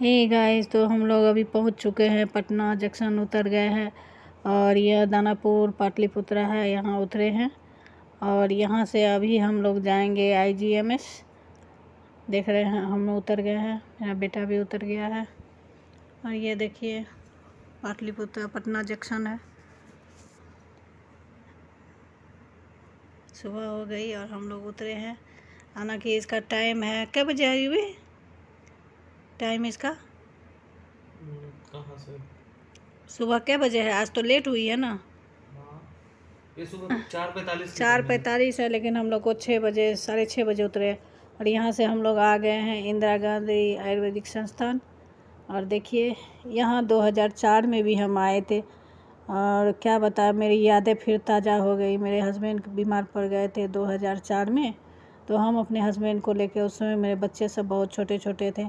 हे hey guys तो हम लोग अभी पहुंच चुके हैं पटना जंक्शन उतर गए हैं और यह दानापुर पाटलिपुत्रा है यहाँ उतरे हैं और यहाँ से अभी हम लोग जाएंगे आईजीएमएस देख रहे हैं हम उतर गए हैं मेरा बेटा भी उतर गया है और ये देखिए पाटलिपुत्रा पटना जंक्शन है सुबह हो गई और हम लोग उतरे हैं हालाँकि इसका टाइम है कै बजे आई हुई टाइम इसका हम्म, कहाँ से सुबह क्या बजे है आज तो लेट हुई है ना हाँ। ये सुबह चार पैंतालीस चार पैंतालीस है लेकिन हम लोग को छः बजे साढ़े छः बजे उतरे और यहाँ से हम लोग आ गए हैं इंदिरा गांधी आयुर्वेदिक संस्थान और देखिए यहाँ 2004 में भी हम आए थे और क्या बताया मेरी यादें फिर ताज़ा हो गई मेरे हस्बैंड बीमार पड़ गए थे 2004 में तो हम अपने हस्बैंड को लेकर उस समय मेरे बच्चे सब बहुत छोटे छोटे थे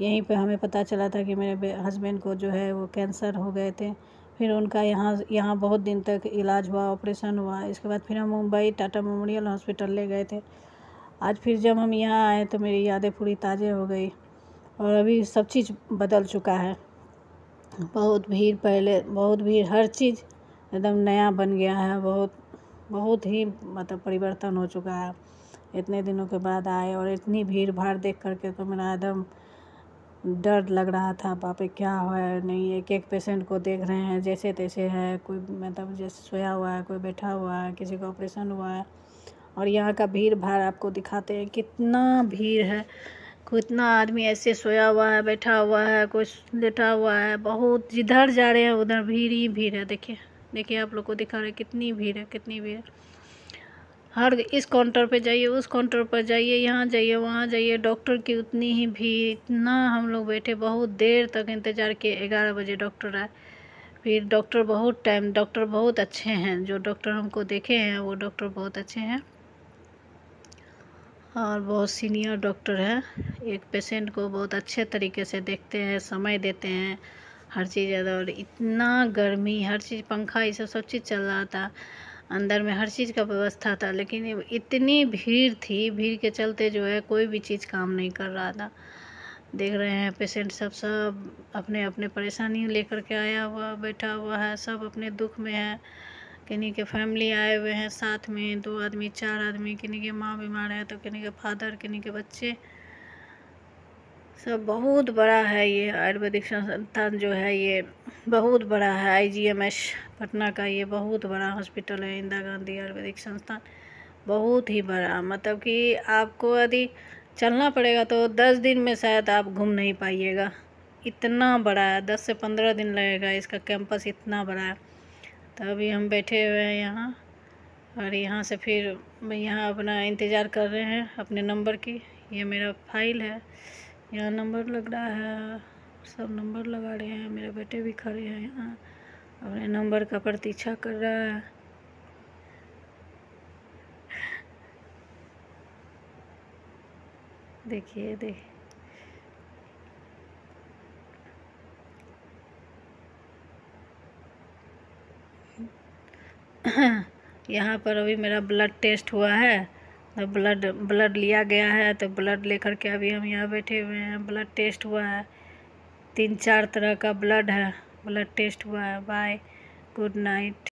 यहीं पे हमें पता चला था कि मेरे हस्बैंड को जो है वो कैंसर हो गए थे फिर उनका यहाँ यहाँ बहुत दिन तक इलाज हुआ ऑपरेशन हुआ इसके बाद फिर हम मुंबई टाटा मेमोरियल हॉस्पिटल ले गए थे आज फिर जब हम यहाँ आए तो मेरी यादें पूरी ताज़े हो गई और अभी सब चीज़ बदल चुका है बहुत भीड़ पहले बहुत भीड़ हर चीज़ एकदम नया बन गया है बहुत बहुत ही मतलब परिवर्तन हो चुका है इतने दिनों के बाद आए और इतनी भीड़ भाड़ देख करके तो मेरा एकदम डर लग रहा था पापे क्या क्या है नहीं एक एक पेशेंट को देख रहे हैं जैसे तैसे है कोई मतलब जैसे सोया हुआ है कोई बैठा हुआ है किसी का ऑपरेशन हुआ है और यहाँ का भीड़ भाड़ आपको दिखाते हैं कितना भीड़ है कितना आदमी ऐसे सोया हुआ है बैठा हुआ है कोई लेटा हुआ है बहुत जिधर जा रहे हैं उधर भीड़ ही भीड़ है देखिए देखिए आप लोग को दिखा रहे कितनी भीड़ है कितनी भीड़ है हर इस काउंटर पे जाइए उस काउंटर पर जाइए यहाँ जाइए वहाँ जाइए डॉक्टर की उतनी ही भीड़ इतना हम लोग बैठे बहुत देर तक इंतज़ार किए ग्यारह बजे डॉक्टर आए फिर डॉक्टर बहुत टाइम डॉक्टर बहुत अच्छे हैं जो डॉक्टर हमको देखे हैं वो डॉक्टर बहुत अच्छे हैं और बहुत सीनियर डॉक्टर हैं एक पेशेंट को बहुत अच्छे तरीके से देखते हैं समय देते हैं हर चीज़ और इतना गर्मी हर चीज़ पंखा ये सब सब चीज़ चल रहा था अंदर में हर चीज़ का व्यवस्था था लेकिन इतनी भीड़ थी भीड़ के चलते जो है कोई भी चीज़ काम नहीं कर रहा था देख रहे हैं पेशेंट सब सब अपने अपने परेशानी लेकर के आया हुआ बैठा हुआ है सब अपने दुख में है किन्हीं के फैमिली आए हुए हैं साथ में दो आदमी चार आदमी किन्हीं के माँ बीमार है तो किन्हीं के फादर किन्हीं के बच्चे सब बहुत बड़ा है ये आयुर्वेदिक संस्थान जो है ये बहुत बड़ा है आईजीएमएस पटना का ये बहुत बड़ा हॉस्पिटल है इंदिरा गांधी आयुर्वेदिक संस्थान बहुत ही बड़ा मतलब कि आपको यदि चलना पड़ेगा तो दस दिन में शायद आप घूम नहीं पाइएगा इतना बड़ा है दस से पंद्रह दिन लगेगा इसका कैंपस इतना बड़ा है तो अभी हम बैठे हुए हैं यहाँ और यहाँ से फिर यहाँ अपना इंतज़ार कर रहे हैं अपने नंबर की ये मेरा फाइल है यहाँ नंबर लग रहा है सब नंबर लगा रहे हैं मेरे बेटे भी खड़े हैं यहाँ अपने नंबर का प्रतीक्षा कर रहा है देखिए देख यहाँ पर अभी मेरा ब्लड टेस्ट हुआ है ब्लड ब्लड लिया गया है तो ब्लड लेकर के अभी हम यहाँ बैठे हुए हैं ब्लड टेस्ट हुआ है तीन चार तरह का ब्लड है ब्लड टेस्ट हुआ है बाय गुड नाइट